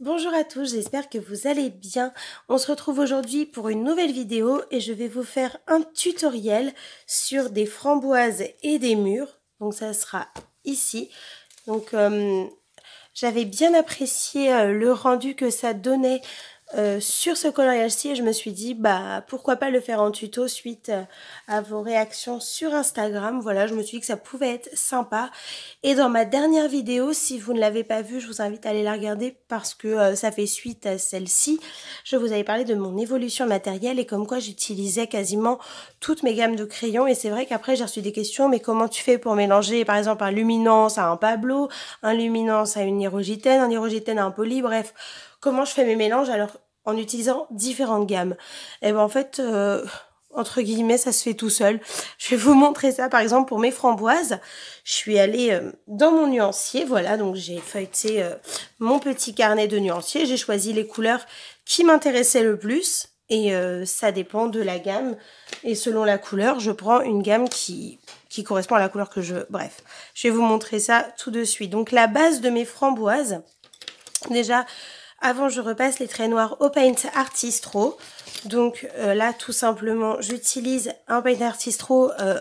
Bonjour à tous, j'espère que vous allez bien. On se retrouve aujourd'hui pour une nouvelle vidéo et je vais vous faire un tutoriel sur des framboises et des murs Donc ça sera ici. Donc euh, j'avais bien apprécié euh, le rendu que ça donnait euh, sur ce coloriage-ci et je me suis dit bah pourquoi pas le faire en tuto suite euh, à vos réactions sur Instagram. Voilà, je me suis dit que ça pouvait être sympa. Et dans ma dernière vidéo, si vous ne l'avez pas vue, je vous invite à aller la regarder parce que euh, ça fait suite à celle-ci. Je vous avais parlé de mon évolution matérielle et comme quoi j'utilisais quasiment toutes mes gammes de crayons et c'est vrai qu'après j'ai reçu des questions mais comment tu fais pour mélanger par exemple un luminance à un Pablo, un luminance à une hirogitène, un hirogitène à un poly, bref comment je fais mes mélanges alors en utilisant différentes gammes. Et eh ben en fait, euh, entre guillemets, ça se fait tout seul. Je vais vous montrer ça par exemple pour mes framboises. Je suis allée euh, dans mon nuancier, voilà, donc j'ai feuilleté euh, mon petit carnet de nuancier, j'ai choisi les couleurs qui m'intéressaient le plus. Et ça dépend de la gamme. Et selon la couleur, je prends une gamme qui qui correspond à la couleur que je veux. Bref, je vais vous montrer ça tout de suite. Donc la base de mes framboises, déjà, avant, je repasse les traits noirs au Paint Artistro. Donc euh, là, tout simplement, j'utilise un Paint Artistro euh,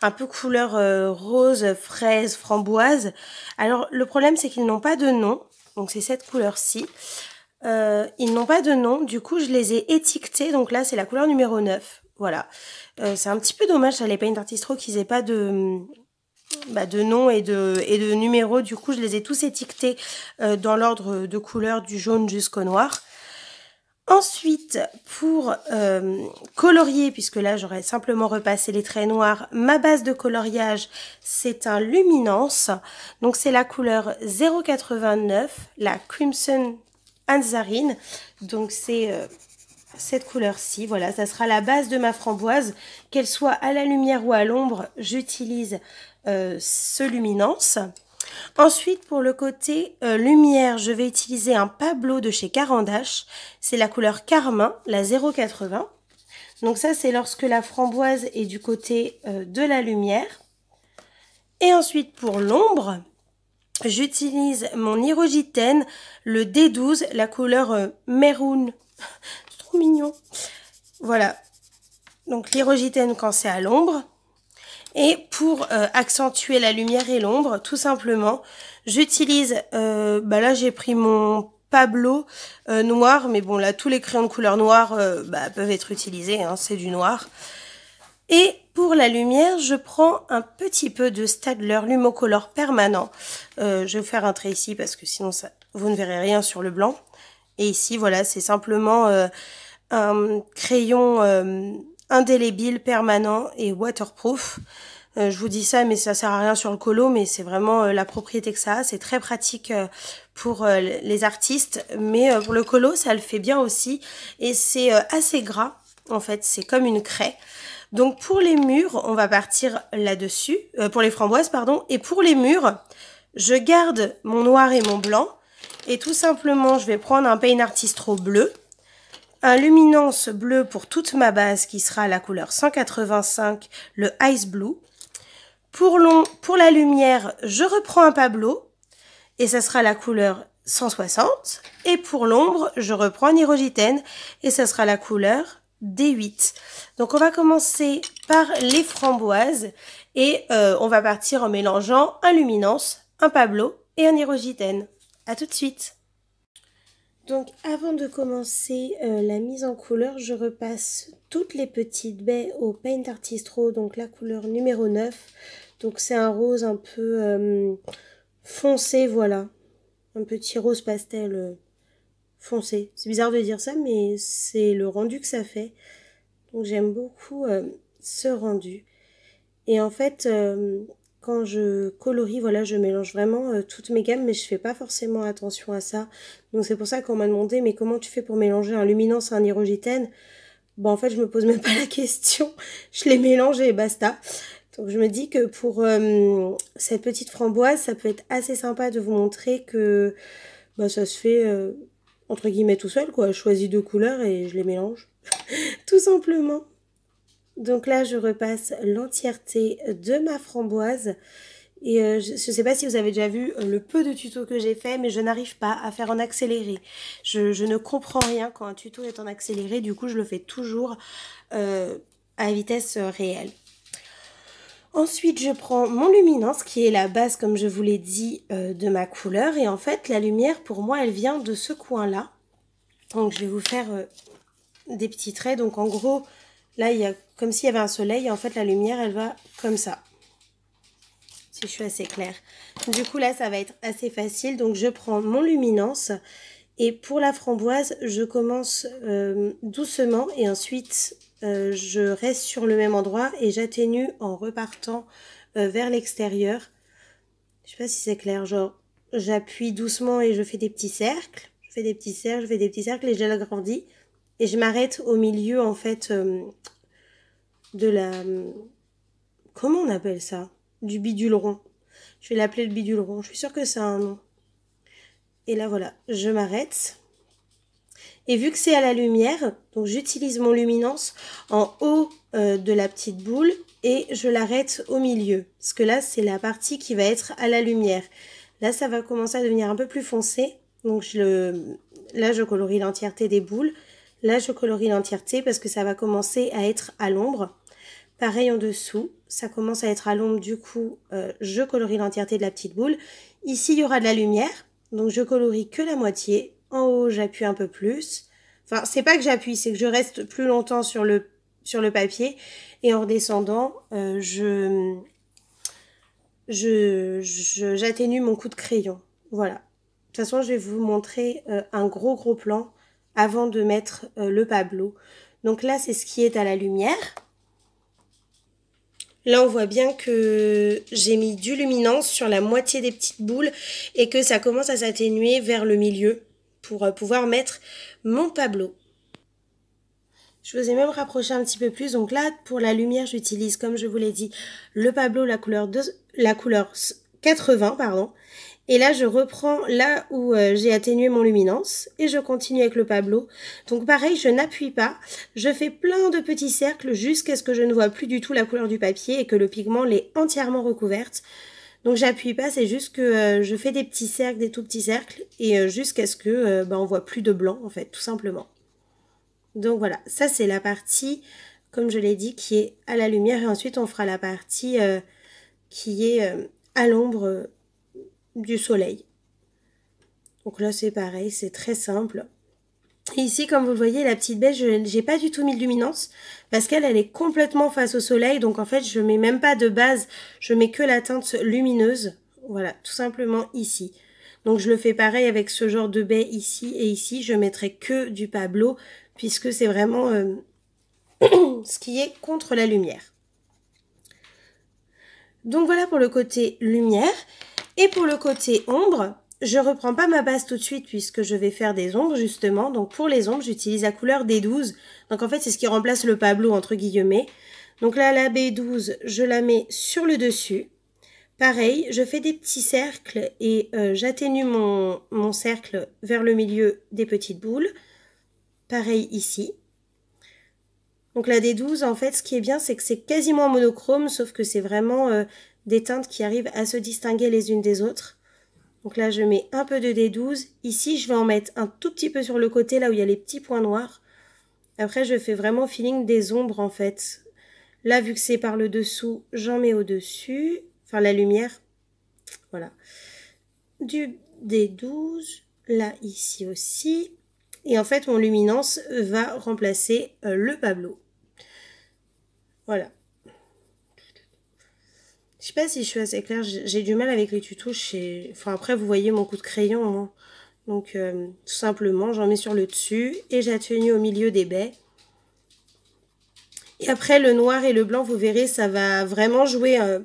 un peu couleur euh, rose, fraise, framboise. Alors, le problème, c'est qu'ils n'ont pas de nom. Donc, c'est cette couleur-ci. ils n'ont pas de nom. Du coup, je les ai étiquetés. Donc là, c'est la couleur numéro 9. Voilà. c'est un petit peu dommage, à les Paint Artistro qu'ils aient pas de bah, de noms et de, numéros. Du coup, je les ai tous étiquetés euh, dans l'ordre de couleur du jaune jusqu'au noir. Ensuite, pour euh, colorier, puisque là j'aurais simplement repassé les traits noirs, ma base de coloriage c'est un luminance. Donc c'est la couleur 089, la Crimson Anzarine. Donc c'est euh, cette couleur-ci, voilà, ça sera la base de ma framboise. Qu'elle soit à la lumière ou à l'ombre, j'utilise ce euh, Luminance. Ensuite, pour le côté euh, lumière, je vais utiliser un Pablo de chez Carandache. C'est la couleur Carmin, la 080. Donc ça, c'est lorsque la framboise est du côté euh, de la lumière. Et ensuite, pour l'ombre, j'utilise mon Hirogiten, le D12, la couleur Meroun, c'est trop mignon. Voilà. Donc l'Hirogiten quand c'est à l'ombre. Et pour euh, accentuer la lumière et l'ombre, tout simplement, j'utilise, euh, bah là j'ai pris mon Pablo euh, noir, mais bon là tous les crayons de couleur noire bah, peuvent être utilisés, hein, c'est du noir. Et pour la lumière, je prends un petit peu de Stadler Lumocolor permanent. je vais vous faire un trait ici parce que sinon ça, vous ne verrez rien sur le blanc. Et ici, voilà, c'est simplement un crayon indélébile, permanent et waterproof. Euh, je vous dis ça, mais ça sert à rien sur le colo, mais c'est vraiment euh, la propriété que ça a. C'est très pratique euh, pour les artistes, mais pour le colo, ça le fait bien aussi. Et c'est assez gras, en fait, c'est comme une craie. Donc pour les murs, on va partir là-dessus, pour les framboises, pardon. Et pour les murs, je garde mon noir et mon blanc. Et tout simplement, je vais prendre un paint artistro bleu un luminance bleu pour toute ma base qui sera la couleur 185, le Ice Blue. Pour, pour la lumière, je reprends un Pablo et ça sera la couleur 160. Et pour l'ombre, je reprends un Hirogitaine et ça sera la couleur D8. Donc on va commencer par les framboises et euh, on va partir en mélangeant un luminance, un Pablo et un Hirogitène. A tout de suite donc avant de commencer euh, la mise en couleur, je repasse toutes les petites baies au Paint Artist Raw, donc la couleur numéro 9. Donc c'est un rose un peu euh, foncé, voilà. Un petit rose pastel euh, foncé. C'est bizarre de dire ça, mais c'est le rendu que ça fait. Donc j'aime beaucoup ce rendu. Et en fait, quand je colorie, voilà, je mélange vraiment euh, toutes mes gammes, mais je fais pas forcément attention à ça. Donc c'est pour ça qu'on m'a demandé, mais comment tu fais pour mélanger un luminance et un hirogitène Bon, bah, en fait, je me pose même pas la question. Je les mélange et basta. Donc je me dis que pour euh, cette petite framboise, ça peut être assez sympa de vous montrer que bah, ça se fait euh, entre guillemets tout seul, quoi. Je choisis deux couleurs et je les mélange. tout simplement. Donc là, je repasse l'entièreté de ma framboise. Et euh, je ne sais pas si vous avez déjà vu euh, le peu de tutos que j'ai fait, mais je n'arrive pas à faire en accéléré. Je, ne comprends rien quand un tuto est en accéléré, du coup je le fais toujours euh, à vitesse réelle. Ensuite, je prends mon luminance qui est la base, comme je vous l'ai dit, de ma couleur. Et en fait, la lumière, pour moi, elle vient de ce coin-là. Donc, je vais vous faire des petits traits. Donc, en gros, Là, il y a comme s'il y avait un soleil. Et en fait, la lumière, elle va comme ça. Si je suis assez claire. Du coup, là, ça va être assez facile. Donc, je prends mon luminance. Et pour la framboise, je commence euh, doucement. Et ensuite, euh, je reste sur le même endroit. Et j'atténue en repartant euh, vers l'extérieur. Je sais pas si c'est clair. Genre, j'appuie doucement et je fais des petits cercles. Je fais des petits cercles, je fais des petits cercles et je l'agrandis. Et je m'arrête au milieu, en fait, euh, de la... Comment on appelle ça Du bidule rond. Je vais l'appeler le bidule rond. Je suis sûre que ça a un nom. Et là, voilà, je m'arrête. Et vu que c'est à la lumière, donc j'utilise mon luminance en haut euh, de la petite boule et je l'arrête au milieu. Parce que là, c'est la partie qui va être à la lumière. Là, ça va commencer à devenir un peu plus foncé. Donc je là, je colorie l'entièreté des boules. Là, je colorie l'entièreté parce que ça va commencer à être à l'ombre. Pareil en dessous, ça commence à être à l'ombre, du coup, euh, je colorie l'entièreté de la petite boule. Ici, il y aura de la lumière, donc je colorie que la moitié. En haut, j'appuie un peu plus. Enfin, c'est pas que j'appuie, c'est que je reste plus longtemps sur le, sur le papier. Et en redescendant, euh, je j'atténue mon coup de crayon. Voilà. De toute façon, je vais vous montrer euh, un gros gros plan avant de mettre euh, le Pablo. Donc là, c'est ce qui est à la lumière. Là, on voit bien que j'ai mis du luminance sur la moitié des petites boules et que ça commence à s'atténuer vers le milieu pour euh, pouvoir mettre mon tableau Je vous ai même rapproché un petit peu plus. Donc là, pour la lumière, j'utilise, comme je vous l'ai dit, le Pablo, la couleur, de, la couleur 80, pardon. Et là, je reprends là où euh, j'ai atténué mon luminance et je continue avec le Pablo. Donc pareil, je n'appuie pas, je fais plein de petits cercles jusqu'à ce que je ne vois plus du tout la couleur du papier et que le pigment l'ait entièrement recouverte. Donc j'appuie pas, c'est juste que euh, je fais des petits cercles, des tout petits cercles et euh, jusqu'à ce que bah, on voit plus de blanc en fait, tout simplement. Donc voilà, ça c'est la partie, comme je l'ai dit, qui est à la lumière et ensuite on fera la partie qui est à l'ombre du soleil. Donc là, c'est pareil, c'est très simple. ici, comme vous le voyez, la petite baie, je n'ai pas du tout mis de luminance parce qu'elle, elle est complètement face au soleil. Donc en fait, je mets même pas de base, je mets que la teinte lumineuse. Voilà, tout simplement ici. Donc je le fais pareil avec ce genre de baie ici et ici. Je mettrai que du Pablo puisque c'est vraiment euh, ce qui est contre la lumière. Donc voilà pour le côté lumière. Et pour le côté ombre, je reprends pas ma base tout de suite puisque je vais faire des ombres justement. Donc pour les ombres, j'utilise la couleur D12. Donc en fait, c'est ce qui remplace le Pablo entre guillemets. Donc là, la B12, je la mets sur le dessus. Pareil, je fais des petits cercles et euh, j'atténue mon, cercle vers le milieu des petites boules. Pareil ici. Donc la D12, en fait, ce qui est bien, c'est que c'est quasiment monochrome, sauf que c'est vraiment euh, des teintes qui arrivent à se distinguer les unes des autres. Donc là, je mets un peu de D12. Ici, je vais en mettre un tout petit peu sur le côté, là où il y a les petits points noirs. Après, je fais vraiment feeling des ombres, en fait. Là, vu que c'est par le dessous, j'en mets au-dessus. Enfin, la lumière. Voilà. Du D12, là, ici aussi. Et en fait, mon luminance va remplacer euh, le tableau Voilà. Je sais pas si je suis assez claire, j'ai du mal avec les tutos. Enfin, après, vous voyez mon coup de crayon. Hein. Donc, euh, tout simplement, j'en mets sur le dessus et j'atténue au milieu des baies. Et après, le noir et le blanc, vous verrez, ça va vraiment jouer euh,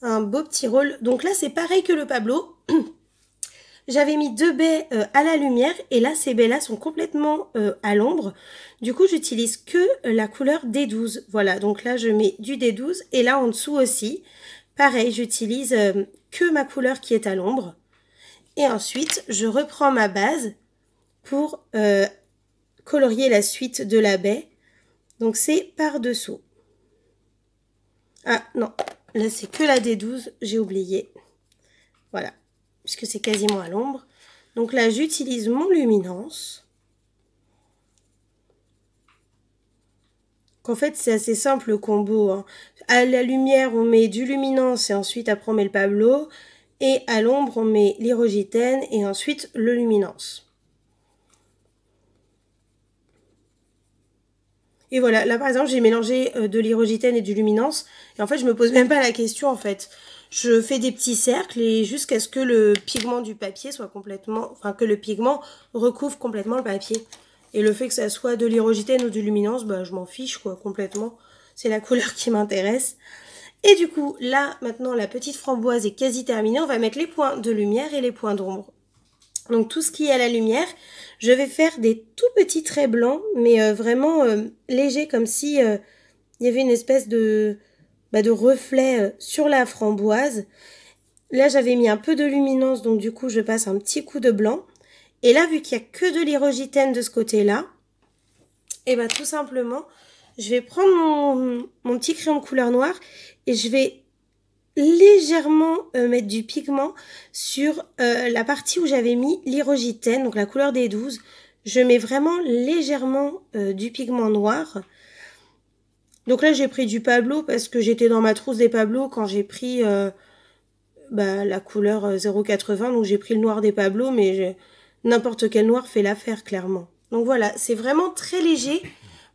un, beau petit rôle. Donc là, c'est pareil que le Pablo. J'avais mis deux baies euh, à la lumière et là, ces baies-là sont complètement à l'ombre. Du coup, j'utilise que la couleur D12. Voilà, donc là, je mets du D12 et là, en dessous aussi. Pareil, j'utilise euh, que ma couleur qui est à l'ombre. Et ensuite, je reprends ma base pour euh, colorier la suite de la baie. Donc c'est par-dessous. Ah non, là c'est que la D12, j'ai oublié. Voilà, puisque c'est quasiment à l'ombre. Donc là, j'utilise mon luminance. En fait c'est assez simple le combo. Hein. À la lumière on met du luminance et ensuite après on met le Pablo et à l'ombre on met l'hyrogitène et ensuite le luminance. Et voilà, là par exemple j'ai mélangé euh, de l'hyrogitène et du luminance et en fait je me pose même pas la question en fait. Je fais des petits cercles et jusqu'à ce que le pigment du papier soit complètement, enfin que le pigment recouvre complètement le papier. Et le fait que ça soit de l'iridité ou de luminance, bah, je m'en fiche quoi, complètement. C'est la couleur qui m'intéresse. Et du coup, là, maintenant, la petite framboise est quasi terminée. On va mettre les points de lumière et les points d'ombre. Donc tout ce qui est à la lumière, je vais faire des tout petits traits blancs, mais euh, vraiment euh, légers, comme si euh, il y avait une espèce de, bah, de reflet sur la framboise. Là, j'avais mis un peu de luminance, donc du coup, je passe un petit coup de blanc. Et là, vu qu'il n'y a que de l'hyrogitène de ce côté-là, et eh bien tout simplement, je vais prendre mon, petit crayon de couleur noire et je vais légèrement euh, mettre du pigment sur euh, la partie où j'avais mis l'hérogitène, donc la couleur des 12. Je mets vraiment légèrement euh, du pigment noir. Donc là, j'ai pris du Pablo parce que j'étais dans ma trousse des Pablo quand j'ai pris bah, la couleur 0,80. Donc j'ai pris le noir des Pablo, mais N'importe quel noir fait l'affaire, clairement. Donc voilà, c'est vraiment très léger,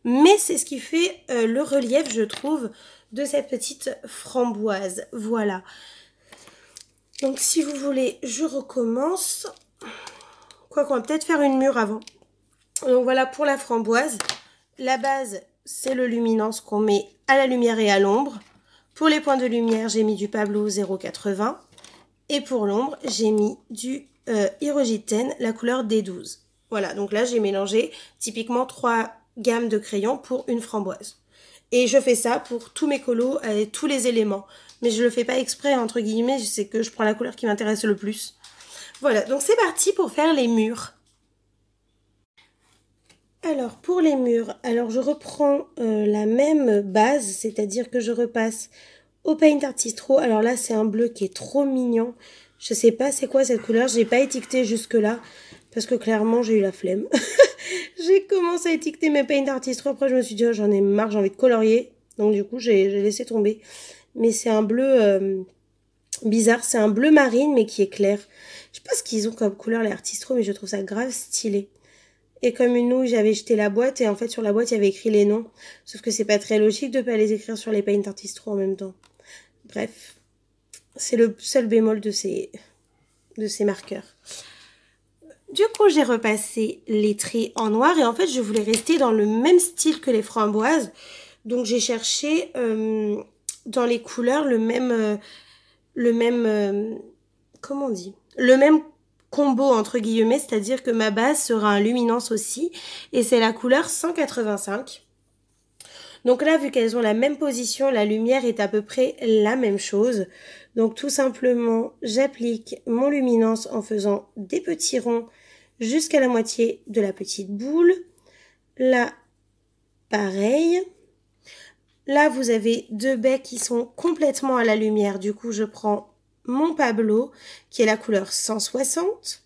mais c'est ce qui fait euh, le relief, je trouve, de cette petite framboise. Voilà. Donc si vous voulez, je recommence. Quoi qu'on va peut-être faire une mûre avant. Donc voilà pour la framboise. La base, c'est le luminance qu'on met à la lumière et à l'ombre. Pour les points de lumière, j'ai mis du Pablo 080. Et pour l'ombre, j'ai mis du euh, la couleur D12. Voilà, donc là j'ai mélangé typiquement trois gammes de crayons pour une framboise. Et je fais ça pour tous mes colos et tous les éléments. Mais je le fais pas exprès, entre guillemets, c'est que je prends la couleur qui m'intéresse le plus. Voilà, donc c'est parti pour faire les murs. Alors pour les murs, alors je reprends euh, la même base, c'est-à-dire que je repasse au Paint Artistro Alors là c'est un bleu qui est trop mignon. Je sais pas c'est quoi cette couleur. J'ai pas étiqueté jusque là. Parce que clairement j'ai eu la flemme. j'ai commencé à étiqueter mes paints d'artiste. Après je me suis dit oh, j'en ai marre, j'ai envie de colorier. Donc du coup j'ai laissé tomber. Mais c'est un bleu euh, bizarre. C'est un bleu marine mais qui est clair. Je sais pas ce qu'ils ont comme couleur les artistes, mais je trouve ça grave stylé. Et comme une nouille, j'avais jeté la boîte et en fait sur la boîte il y avait écrit les noms. Sauf que c'est pas très logique de pas les écrire sur les paint artistro en même temps. Bref, c'est le seul bémol de ces, marqueurs. Du coup, j'ai repassé les traits en noir et en fait, je voulais rester dans le même style que les framboises. Donc, j'ai cherché euh, dans les couleurs le même... Euh, le même... Euh, comment on dit Le même combo entre guillemets, c'est-à-dire que ma base sera un luminance aussi et c'est la couleur 185. Donc là, vu qu'elles ont la même position, la lumière est à peu près la même chose. Donc tout simplement, j'applique mon luminance en faisant des petits ronds jusqu'à la moitié de la petite boule. Là, pareil. Là, vous avez deux baies qui sont complètement à la lumière. Du coup, je prends mon Pablo, qui est la couleur 160,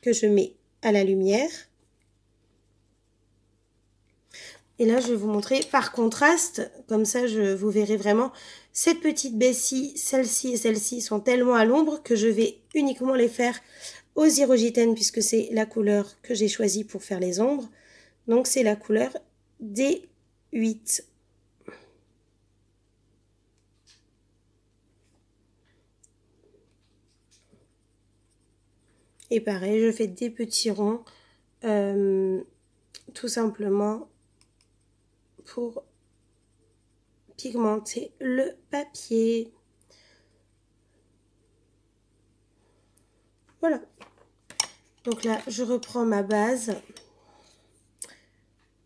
que je mets à la lumière. Et là, je vais vous montrer par contraste, comme ça, je, vous verrez vraiment cette petite Bessie, celle-ci et celle-ci sont tellement à l'ombre que je vais uniquement les faire aux irogitaines puisque c'est la couleur que j'ai choisie pour faire les ombres. Donc c'est la couleur D8. Et pareil, je fais des petits ronds euh, tout simplement pour pigmenter le papier. Voilà. Donc là, je reprends ma base.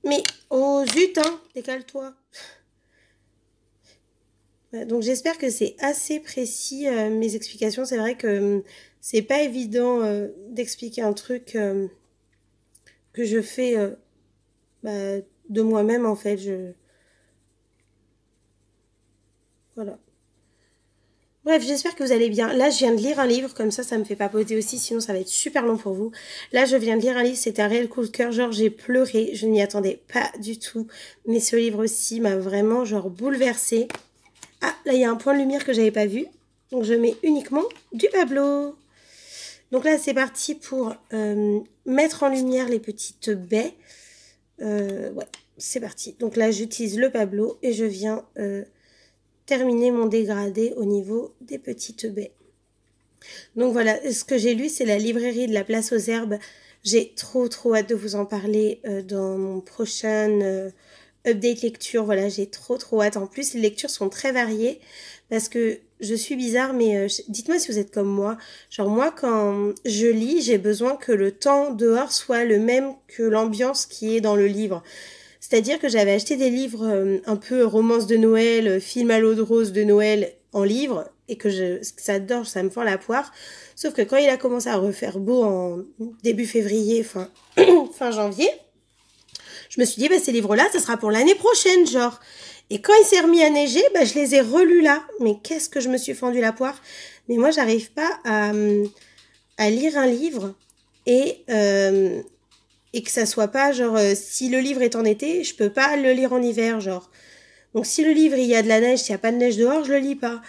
Mais, oh zut, hein, décale-toi. Donc j'espère que c'est assez précis euh, mes explications. C'est vrai que hum, c'est pas évident euh, d'expliquer un truc hum, que je fais euh, bah, de moi-même en fait. Je, Bref, j'espère que vous allez bien. Là, je viens de lire un livre, comme ça, ça me fait pas poser aussi, sinon ça va être super long pour vous. Là, je viens de lire un livre, c'était un réel coup de cœur, genre j'ai pleuré, je n'y attendais pas du tout. Mais ce livre aussi m'a vraiment, genre, bouleversée. Ah, là, il y a un point de lumière que j'avais pas vu. Donc, je mets uniquement du Pablo. Donc là, c'est parti pour euh, mettre en lumière les petites baies. Euh, ouais, c'est parti. Donc là, j'utilise le Pablo et je viens... Euh, terminer mon dégradé au niveau des petites baies. Donc voilà, ce que j'ai lu, c'est la librairie de la place aux herbes. J'ai trop trop hâte de vous en parler euh, dans mon prochain euh, update lecture. Voilà, j'ai trop trop hâte. En plus, les lectures sont très variées parce que je suis bizarre, mais euh, dites-moi si vous êtes comme moi. Genre moi, quand je lis, j'ai besoin que le temps dehors soit le même que l'ambiance qui est dans le livre. C'est-à-dire que j'avais acheté des livres euh, un peu romance de Noël, euh, film à l'eau de rose de Noël en livre et que je, ça ça me fend la poire. Sauf que quand il a commencé à refaire beau en début février, fin, fin janvier, je me suis dit, bah, ces livres-là, ce sera pour l'année prochaine, genre. Et quand il s'est remis à neiger, bah, je les ai relus là. Mais qu'est-ce que je me suis fendu la poire. Mais moi, j'arrive pas à, hum, à, lire un livre et euh, et que ça soit pas genre euh, si le livre est en été, je peux pas le lire en hiver, genre. Donc si le livre il y a de la neige, s'il y a pas de neige dehors, je le lis pas.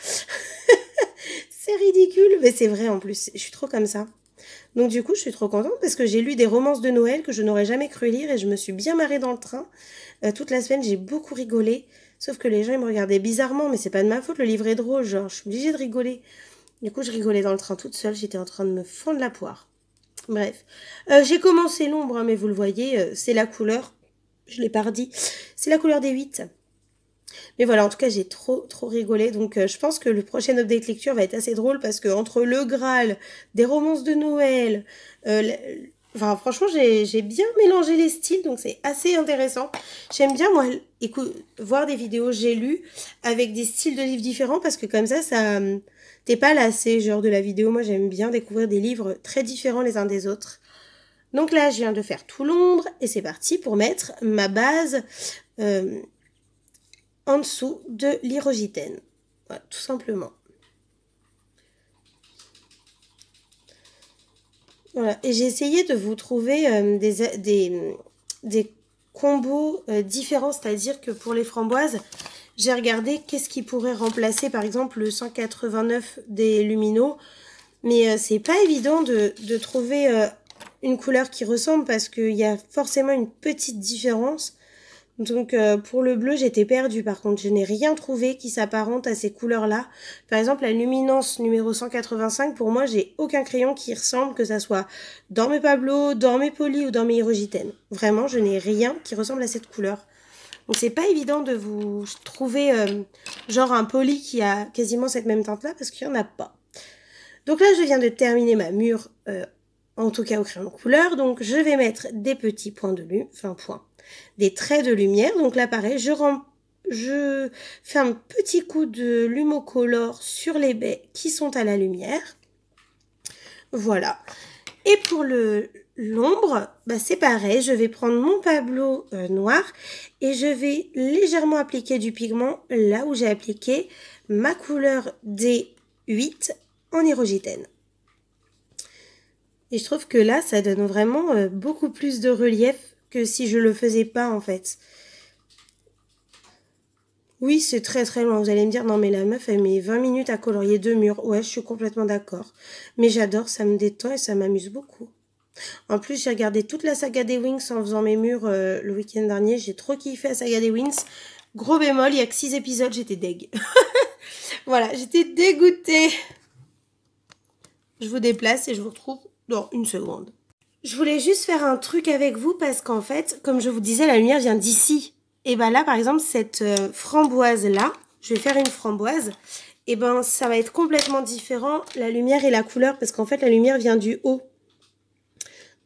c'est ridicule, mais c'est vrai en plus. Je suis trop comme ça. Donc du coup, je suis trop contente parce que j'ai lu des romances de Noël que je n'aurais jamais cru lire et je me suis bien marrée dans le train. Euh, toute la semaine, j'ai beaucoup rigolé. Sauf que les gens ils me regardaient bizarrement, mais c'est pas de ma faute, le livre est drôle, genre je suis obligée de rigoler. Du coup, je rigolais dans le train toute seule, j'étais en train de me fondre la poire. Bref, euh, j'ai commencé l'ombre, hein, mais vous le voyez, euh, c'est la couleur, je l'ai pas redit, c'est la couleur des 8. Mais voilà, en tout cas, j'ai trop, trop rigolé. Donc, euh, je pense que le prochain update lecture va être assez drôle parce que entre le Graal, des romances de Noël, enfin, franchement, j'ai bien mélangé les styles, donc c'est assez intéressant. J'aime bien, moi, voir des vidéos j'ai lu avec des styles de livres différents parce que comme ça, ça t'es pas lassé genre de la vidéo. Moi, j'aime bien découvrir des livres très différents les uns des autres. Donc là, je viens de faire tout l'ombre. et c'est parti pour mettre ma base euh, en dessous de l'irogitène. Voilà, tout simplement. Voilà, et j'ai essayé de vous trouver euh, des, combos euh, différents, c'est-à-dire que pour les framboises, j'ai regardé qu'est-ce qui pourrait remplacer par exemple le 189 des luminaux. Mais ce euh, c'est pas évident de, trouver euh, une couleur qui ressemble parce qu'il y a forcément une petite différence. Donc euh, pour le bleu, j'étais perdue par contre. Je n'ai rien trouvé qui s'apparente à ces couleurs-là. Par exemple, la luminance numéro 185, pour moi, j'ai aucun crayon qui ressemble, que ça soit dans mes Pablo, dans mes Poli ou dans mes Vraiment, je n'ai rien qui ressemble à cette couleur c'est pas évident de vous trouver euh, genre un poli qui a quasiment cette même teinte là parce qu'il n'y en a pas. Donc là je viens de terminer ma mûre, euh, en tout cas au crayon de couleur, donc je vais mettre des petits points de lumière, enfin points, des traits de lumière. Donc là pareil, je, je fais un petit coup de lumocolore sur les baies qui sont à la lumière. Voilà. Et pour le l'ombre, bah, c'est pareil, je vais prendre mon Pablo euh, noir et je vais légèrement appliquer du pigment là où j'ai appliqué ma couleur D8 en érogitène. Et je trouve que là, ça donne vraiment euh, beaucoup plus de relief que si je le faisais pas en fait. Oui, c'est très très loin. Vous allez me dire, non mais la meuf, elle met 20 minutes à colorier deux murs. Ouais, je suis complètement d'accord. Mais j'adore, ça me détend et ça m'amuse beaucoup. En plus, j'ai regardé toute la saga des Wings en faisant mes murs euh, le week-end dernier. J'ai trop kiffé la saga des Wings. Gros bémol, il y a que 6 épisodes, j'étais deg. voilà, j'étais dégoûtée. Je vous déplace et je vous retrouve dans une seconde. Je voulais juste faire un truc avec vous parce qu'en fait, comme je vous disais, la lumière vient d'ici. Et ben là, par exemple, cette euh, framboise-là, je vais faire une framboise, et ben ça va être complètement différent, la lumière et la couleur, parce qu'en fait, la lumière vient du haut.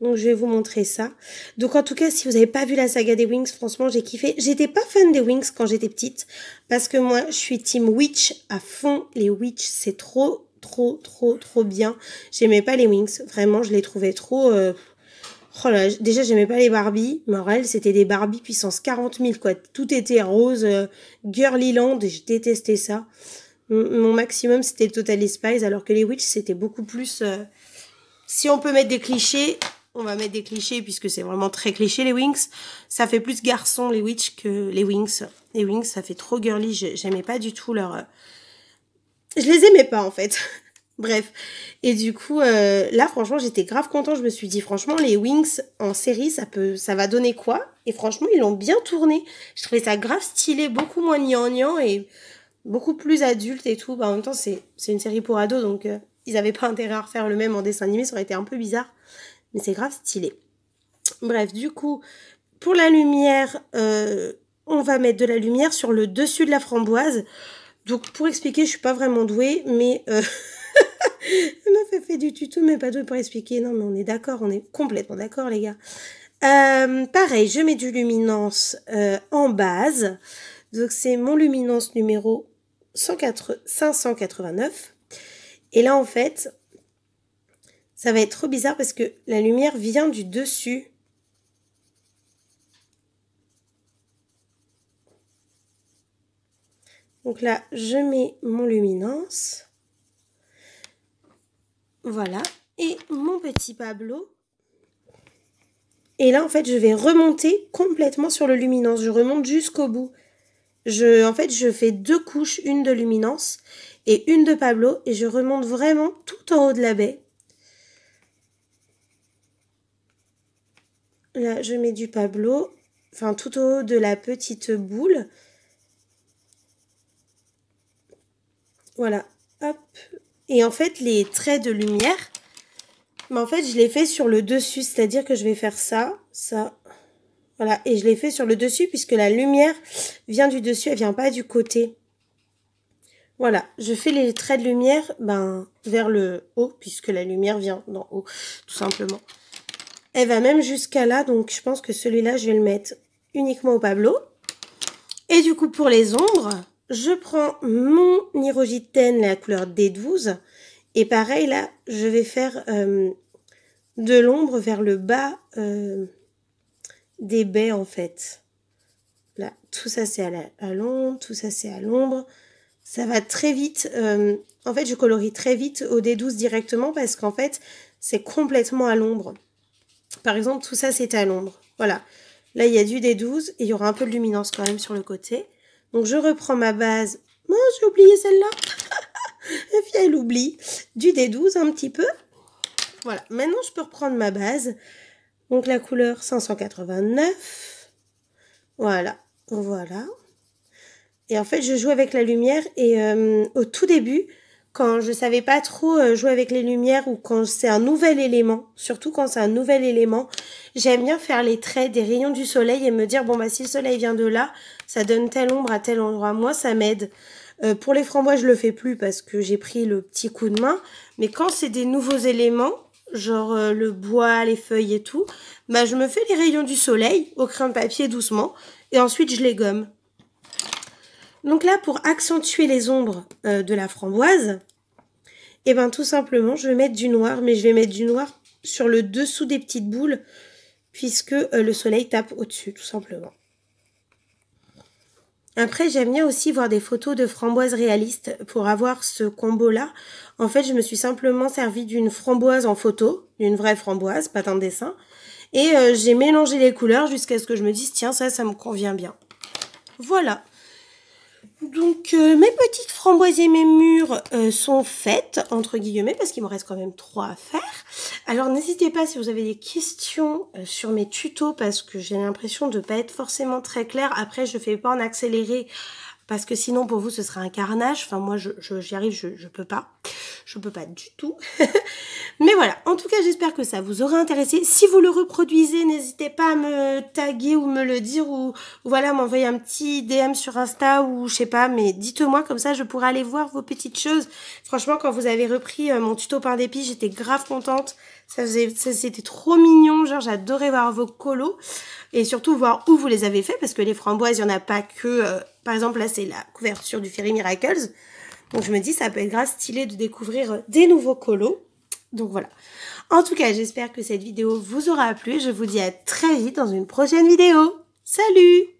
Donc je vais vous montrer ça. Donc en tout cas, si vous n'avez pas vu la saga des Wings, franchement, j'ai kiffé. J'étais pas fan des Wings quand j'étais petite, parce que moi, je suis team Witch à fond. Les Witch, c'est trop, trop, trop, trop bien. J'aimais pas les Wings. Vraiment, je les trouvais trop... Euh, Oh déjà, j'aimais pas les Barbies, mais c'était des Barbies puissance 40 000, quoi. Tout était rose, euh, girly land, je détestais ça. mon maximum, c'était Total Spies, alors que les Witch, c'était beaucoup plus... Euh, si on peut mettre des clichés, on va mettre des clichés, puisque c'est vraiment très cliché, les Wings. Ça fait plus garçon, les Witch, que les Wings. Les Wings, ça fait trop girly, j'aimais pas du tout leur... Euh, je les aimais pas, en fait. Bref. Et du coup, euh, là, franchement, j'étais grave content. Je me suis dit, franchement, les Wings en série, ça peut, ça va donner quoi Et franchement, ils l'ont bien tourné. Je trouvais ça grave stylé, beaucoup moins gnangnan et beaucoup plus adulte et tout. Bah, en même temps, c'est, une série pour ados, donc euh, ils n'avaient pas intérêt à refaire le même en dessin animé. Ça aurait été un peu bizarre. Mais c'est grave stylé. Bref, du coup, pour la lumière, euh, on va mettre de la lumière sur le dessus de la framboise. Donc, pour expliquer, je suis pas vraiment douée, mais... elle m'a fait du tuto, mais pas de pour expliquer. Non, mais on est d'accord, on est complètement d'accord, les gars. Euh, pareil, je mets du luminance euh, en base. Donc, c'est mon luminance numéro 589. Et là, en fait, ça va être trop bizarre parce que la lumière vient du dessus. Donc là, je mets mon luminance. Voilà. Et mon petit Pablo. Et là, en fait, je vais remonter complètement sur le luminance. Je remonte jusqu'au bout. Je, en fait, je fais deux couches, une de luminance et une de Pablo. Et je remonte vraiment tout en haut de la baie. Là, je mets du Pablo. Enfin, tout au haut de la petite boule. Voilà. Hop, et en fait, les traits de lumière, mais en fait, je les fais sur le dessus, c'est-à-dire que je vais faire ça, ça, voilà. Et je les fais sur le dessus puisque la lumière vient du dessus, elle vient pas du côté. Voilà, je fais les traits de lumière ben, vers le haut puisque la lumière vient d'en haut, tout simplement. Elle va même jusqu'à là, donc je pense que celui-là, je vais le mettre uniquement au Pablo. Et du coup, pour les ombres, je prends mon Nirogyten la couleur D12, et pareil là, je vais faire euh, de l'ombre vers le bas euh, des baies en fait. Là, tout ça c'est à l'ombre, tout ça c'est à l'ombre. Ça va très vite. Euh, en fait, je colorie très vite au D12 directement parce qu'en fait, c'est complètement à l'ombre. Par exemple, tout ça c'est à l'ombre. Voilà. Là, il y a du D12 et il y aura un peu de luminance quand même sur le côté. Donc je reprends ma base. Moi, oh, j'ai oublié celle-là. Et puis elle oublie. Du D12 un petit peu. Voilà. Maintenant, je peux reprendre ma base. Donc la couleur 589. Voilà. Voilà. Et en fait, je joue avec la lumière. Et euh, au tout début, quand je savais pas trop euh, jouer avec les lumières ou quand c'est un nouvel élément, surtout quand c'est un nouvel élément, j'aime bien faire les traits des rayons du soleil et me dire bon bah si le soleil vient de là, ça donne telle ombre à tel endroit. Moi ça m'aide. Euh, pour les framboises, je le fais plus parce que j'ai pris le petit coup de main, mais quand c'est des nouveaux éléments, genre euh, le bois, les feuilles et tout, bah je me fais les rayons du soleil au crayon de papier doucement et ensuite je les gomme. Donc là, pour accentuer les ombres euh, de la framboise, et eh ben tout simplement, je vais mettre du noir, mais je vais mettre du noir sur le dessous des petites boules, puisque euh, le soleil tape au-dessus, tout simplement. Après, j'aime bien aussi voir des photos de framboises réalistes pour avoir ce combo-là. En fait, je me suis simplement servi d'une framboise en photo, d'une vraie framboise, pas d'un dessin. Et euh, j'ai mélangé les couleurs jusqu'à ce que je me dise, tiens, ça, ça me convient bien. Voilà. Donc, euh, mes petites framboises et mes murs euh, sont faites, entre guillemets, parce qu'il me reste quand même trois à faire. Alors, n'hésitez pas si vous avez des questions euh, sur mes tutos, parce que j'ai l'impression de ne pas être forcément très claire. Après, je fais pas en accéléré parce que sinon pour vous ce sera un carnage. Enfin moi j'y je, j'y arrive, je, je peux pas. Je peux pas du tout. Mais voilà, en tout cas j'espère que ça vous aura intéressé. Si vous le reproduisez, n'hésitez pas à me taguer ou me le dire ou voilà, m'envoyer un petit DM sur Insta ou je sais pas, mais dites-moi comme ça je pourrai aller voir vos petites choses. Franchement quand vous avez repris euh, mon tuto par dépit, j'étais grave contente. Ça faisait, c'était trop mignon. Genre, j'adorais voir vos colos et surtout voir où vous les avez fait parce que les framboises, il n'y en a pas que. Euh, par exemple, là, c'est la couverture du Fairy Miracles. Donc, je me dis, ça peut être grave stylé de découvrir euh, des nouveaux colos. Donc voilà. En tout cas, j'espère que cette vidéo vous aura plu. et Je vous dis à très vite dans une prochaine vidéo. Salut